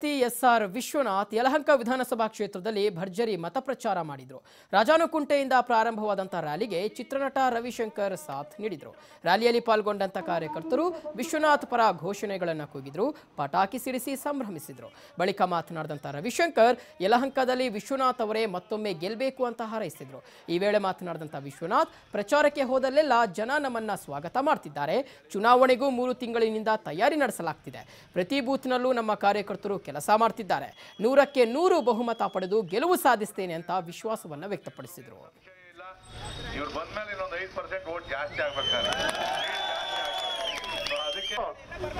the S R Vishwanath Yelahanka ವಿಧಾನಸಭಾ ಕ್ಷೇತ್ರದಲ್ಲಿ ಭರ್ಜರಿ ಮತ ಪ್ರಚಾರ ಮಾಡಿದರು ರಾಜಾನುಕುಂಟೆಯಿಂದ ಪ್ರಾರಂಭವಾದಂಥ ರ್ಯಾಲಿಗೆ ಚಿತ್ರನಟ ರವಿಶಂಕರ್ ಸಾಥ್ ನೀಡಿದರು ರ್ಯಾಲಿಯಲ್ಲಿ ಪಾಲ್ಗೊಂಡಂಥ ಕಾರ್ಯಕರ್ತರು ವಿಶ್ವನಾಥ್ ಪರ ಘೋಷಣೆಗಳನ್ನು ಕೂಗಿದ್ರು ಪಟಾಕಿ ಸಿಡಿಸಿ ಸಂಭ್ರಮಿಸಿದ್ರು ಬಳಿಕ ಮಾತನಾಡಿದಂಥ ರವಿಶಂಕರ್ ಯಲಹಂಕದಲ್ಲಿ ವಿಶ್ವನಾಥ್ ಅವರೇ ಮತ್ತೊಮ್ಮೆ ಗೆಲ್ಲಬೇಕು ಅಂತ ಹಾರೈಸಿದ್ರು ಈ ವೇಳೆ ಮಾತನಾಡಿದಂಥ ವಿಶ್ವನಾಥ್ ಪ್ರಚಾರಕ್ಕೆ ಹೋದಲ್ಲೆಲ್ಲ ಜನ ನಮ್ಮನ್ನ ಸ್ವಾಗತ ಮಾಡ್ತಿದ್ದಾರೆ ಚುನಾವಣೆಗೂ ಮೂರು ತಿಂಗಳಿನಿಂದ ತಯಾರಿ ನಡೆಸಲಾಗ್ತಿದೆ ಪ್ರತಿ ಬೂತ್ನಲ್ಲೂ ನಮ್ಮ ಕಾರ್ಯಕರ್ತರು ಕೆಲಸ ಕೆಲಸ ಮಾಡ್ತಿದ್ದಾರೆ ನೂರಕ್ಕೆ ನೂರು ಬಹುಮತ ಪಡೆದು ಗೆಲುವು ಸಾಧಿಸ್ತೇನೆ ಅಂತ ವಿಶ್ವಾಸವನ್ನ ವ್ಯಕ್ತಪಡಿಸಿದರು ಇವ್ರು ಬಂದ ಮೇಲೆ ಇನ್ನೊಂದು ಐದು ಪರ್ಸೆಂಟ್ ಜಾಸ್ತಿ ಆಗ್ಬೇಕಾದ್ರೆ ಅದಕ್ಕೆ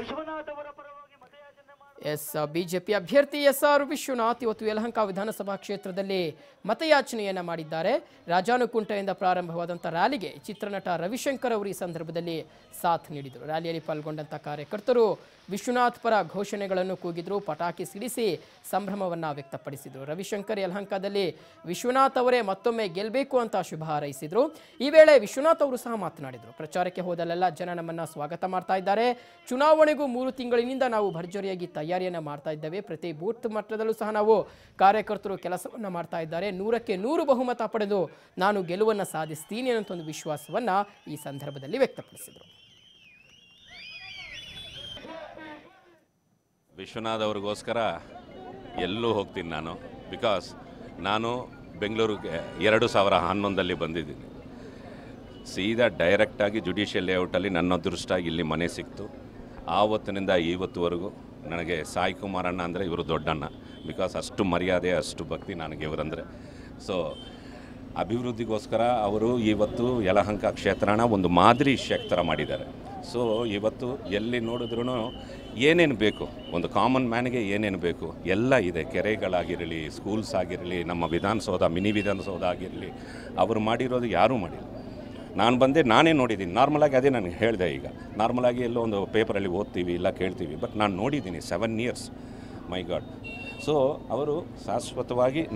ವಿಶ್ವನಾಥ್ ಎಸ್ ಬಿಜೆಪಿ ಅಭ್ಯರ್ಥಿ ಎಸ್ ಆರ್ ವಿಶ್ವನಾಥ್ ಇವತ್ತು ಯಲಹಂಕ ವಿಧಾನಸಭಾ ಕ್ಷೇತ್ರದಲ್ಲಿ ಮತಯಾಚನೆಯನ್ನು ಮಾಡಿದ್ದಾರೆ ರಾಜಾನುಕುಂಟೆಯಿಂದ ಪ್ರಾರಂಭವಾದಂತಹ ರ್ಯಾಲಿಗೆ ಚಿತ್ರನಟ ರವಿಶಂಕರ್ ಅವರು ಈ ಸಂದರ್ಭದಲ್ಲಿ ಸಾಥ್ ನೀಡಿದರು ರ್ಯಾಲಿಯಲ್ಲಿ ಪಾಲ್ಗೊಂಡಂತಹ ಕಾರ್ಯಕರ್ತರು ವಿಶ್ವನಾಥ್ ಪರ ಘೋಷಣೆಗಳನ್ನು ಕೂಗಿದ್ರು ಪಟಾಕಿ ಸಿಡಿಸಿ ಸಂಭ್ರಮವನ್ನ ವ್ಯಕ್ತಪಡಿಸಿದರು ರವಿಶಂಕರ್ ಯಲಹಂಕದಲ್ಲಿ ವಿಶ್ವನಾಥ್ ಅವರೇ ಮತ್ತೊಮ್ಮೆ ಗೆಲ್ಲಬೇಕು ಅಂತ ಶುಭ ಹಾರೈಸಿದರು ಈ ವೇಳೆ ವಿಶ್ವನಾಥ್ ಅವರು ಸಹ ಮಾತನಾಡಿದರು ಪ್ರಚಾರಕ್ಕೆ ಹೋದಲ್ಲೆಲ್ಲ ಜನ ನಮ್ಮನ್ನ ಸ್ವಾಗತ ಮಾಡ್ತಾ ಇದ್ದಾರೆ ಚುನಾವಣೆಗೂ ಮೂರು ತಿಂಗಳಿನಿಂದ ನಾವು ಭರ್ಜರಿಯಾಗಿ ತಯಾರಿ ತಯಾರಿಯನ್ನು ಮಾಡ್ತಾ ಇದ್ದೇವೆ ಪ್ರತಿ ಬೂತ್ ಮಟ್ಟದಲ್ಲೂ ಸಹ ನಾವು ಕಾರ್ಯಕರ್ತರು ಕೆಲಸವನ್ನು ಮಾಡ್ತಾ ಇದ್ದಾರೆ ನೂರಕ್ಕೆ ನೂರು ಬಹುಮತ ಪಡೆದು ನಾನು ಗೆಲುವನ್ನು ಸಾಧಿಸ್ತೀನಿ ಅನ್ನೋ ಒಂದು ವಿಶ್ವಾಸವನ್ನು ಈ ಸಂದರ್ಭದಲ್ಲಿ ವ್ಯಕ್ತಪಡಿಸಿದರು ವಿಶ್ವನಾಥ್ ಅವ್ರಿಗೋಸ್ಕರ ಎಲ್ಲೂ ಹೋಗ್ತೀನಿ ನಾನು ಬಿಕಾಸ್ ನಾನು ಬೆಂಗಳೂರಿಗೆ ಎರಡು ಸಾವಿರ ಹನ್ನೊಂದಲ್ಲಿ ಬಂದಿದ್ದೀನಿ ಸೀದಾ ಡೈರೆಕ್ಟಾಗಿ ಜುಡಿಷಿಯಲ್ ಲೇಔಟಲ್ಲಿ ನನ್ನ ಅದೃಷ್ಟ ಇಲ್ಲಿ ಮನೆ ಸಿಕ್ತು ಆವತ್ತಿನಿಂದ ಇವತ್ತುವರೆಗೂ ನನಗೆ ಸಾಯಿ ಕುಮಾರಣ್ಣ ಅಂದರೆ ಇವರು ದೊಡ್ಡಣ್ಣ ಬಿಕಾಸ್ ಅಷ್ಟು ಮರ್ಯಾದೆ ಅಷ್ಟು ಭಕ್ತಿ ನನಗೆ ಇವರಂದರೆ ಸೊ ಅಭಿವೃದ್ಧಿಗೋಸ್ಕರ ಅವರು ಇವತ್ತು ಯಲಹಂಕ ಕ್ಷೇತ್ರನ ಒಂದು ಮಾದರಿ ಕ್ಷೇತ್ರ ಮಾಡಿದ್ದಾರೆ ಸೊ ಇವತ್ತು ಎಲ್ಲಿ ನೋಡಿದ್ರೂ ಏನೇನು ಬೇಕು ಒಂದು ಕಾಮನ್ ಮ್ಯಾನ್ಗೆ ಏನೇನು ಬೇಕು ಎಲ್ಲ ಇದೆ ಕೆರೆಗಳಾಗಿರಲಿ ಸ್ಕೂಲ್ಸ್ ಆಗಿರಲಿ ನಮ್ಮ ವಿಧಾನಸೌಧ ಮಿನಿ ವಿಧಾನಸೌಧ ಆಗಿರಲಿ ಅವರು ಮಾಡಿರೋದು ಯಾರೂ ಮಾಡಿಲ್ಲ ನಾನು ಬಂದೆ ನಾನೇ ನೋಡಿದ್ದೀನಿ ನಾರ್ಮಲಾಗಿ ಅದೇ ನನಗೆ ಹೇಳಿದೆ ಈಗ ನಾರ್ಮಲಾಗಿ ಎಲ್ಲೋ ಒಂದು ಪೇಪರಲ್ಲಿ ಓದ್ತೀವಿ ಇಲ್ಲ ಕೇಳ್ತೀವಿ ಬಟ್ ನಾನು ನೋಡಿದ್ದೀನಿ seven years my god so ಅವರು ಶಾಶ್ವತವಾಗಿ